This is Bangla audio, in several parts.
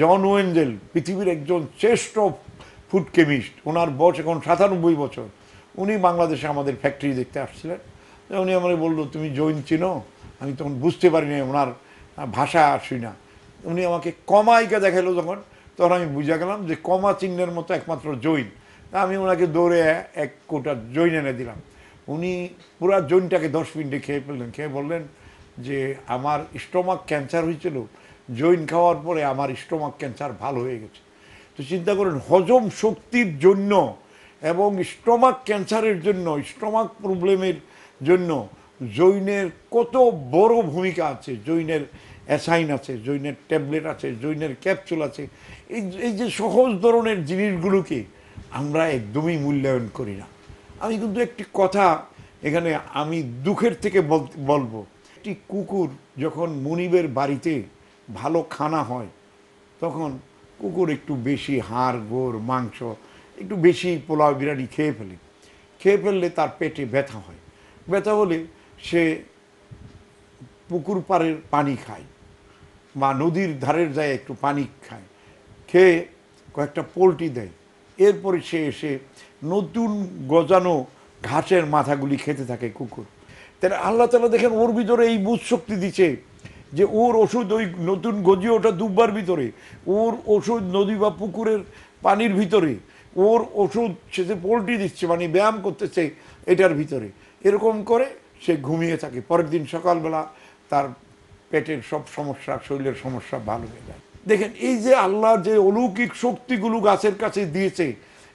জন ওয়েঞ্জেল পৃথিবীর একজন শ্রেষ্ঠ ফুড কেমিস্ট ওনার বয়স এখন সাতানব্বই বছর উনি বাংলাদেশে আমাদের ফ্যাক্টরি দেখতে আসছিলেন উনি আমার বললো তুমি জৈন চিনো আমি তখন বুঝতে পারিনি ওনার ভাষা আসি না উনি আমাকে কমাইকা দেখালো যখন তখন আমি বুঝা গেলাম যে কমা চিহ্নের মতো একমাত্র জৈন আমি ওনাকে দৌড়ে এক কোটা জৈন এনে দিলাম উনি পুরা জৈনটাকে দশ মিনিটে খেয়ে ফেললেন খেয়ে বললেন যে আমার স্টমাক ক্যান্সার হয়েছিল জৈন খাওয়ার পরে আমার স্টোমাক ক্যান্সার ভালো হয়ে গেছে তো চিন্তা করেন হজম শক্তির জন্য এবং স্টোমাক ক্যান্সারের জন্য স্টোমাক প্রবলেমের জন্য জৈনের কত বড় ভূমিকা আছে জৈনের অ্যাসাইন আছে জৈনের ট্যাবলেট আছে জৈনের ক্যাপসুল আছে এই এই যে সহজ ধরনের জিনিসগুলোকে আমরা একদমই মূল্যায়ন করি না আমি কিন্তু একটি কথা এখানে আমি দুঃখের থেকে বলবো একটি কুকুর যখন মনিবের বাড়িতে ভালো খানা হয় তখন কুকুর একটু বেশি হাড় গোড় মাংস একটু বেশি পোলাও বিরিয়ানি খেয়ে ফেলে খেয়ে ফেললে তার পেটে ব্যথা হয় ব্যথা হলে সে পুকুর পাড়ের পানি খায় বা নদীর ধারের যায় একটু পানি খায় খেয়ে কয়েকটা পোলট্রি দেয় এরপরে সে এসে নতুন গজানো ঘাসের মাথাগুলি খেতে থাকে কুকুর তাহলে আল্লাহ তালা দেখেন ওর ভিতরে এই বুধ শক্তি দিচ্ছে যে ওর ওষুধ ওই নতুন গজি ওটা দুবার ভিতরে ওর ওষুধ নদী বা পুকুরের পানির ভিতরে ওর ওষুধ সে যে পোলট্রি দিচ্ছে মানে ব্যায়াম করতেছে এটার ভিতরে এরকম করে সে ঘুমিয়ে থাকে পরের দিন সকালবেলা তার পেটের সব সমস্যা শরীরের সমস্যা ভালো হয়ে যায় দেখেন এই যে আল্লাহ যে অলৌকিক শক্তিগুলো গাছের কাছে দিয়েছে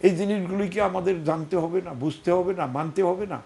এই জিনিসগুলি কি আমাদের জানতে হবে না বুঝতে হবে না মানতে হবে না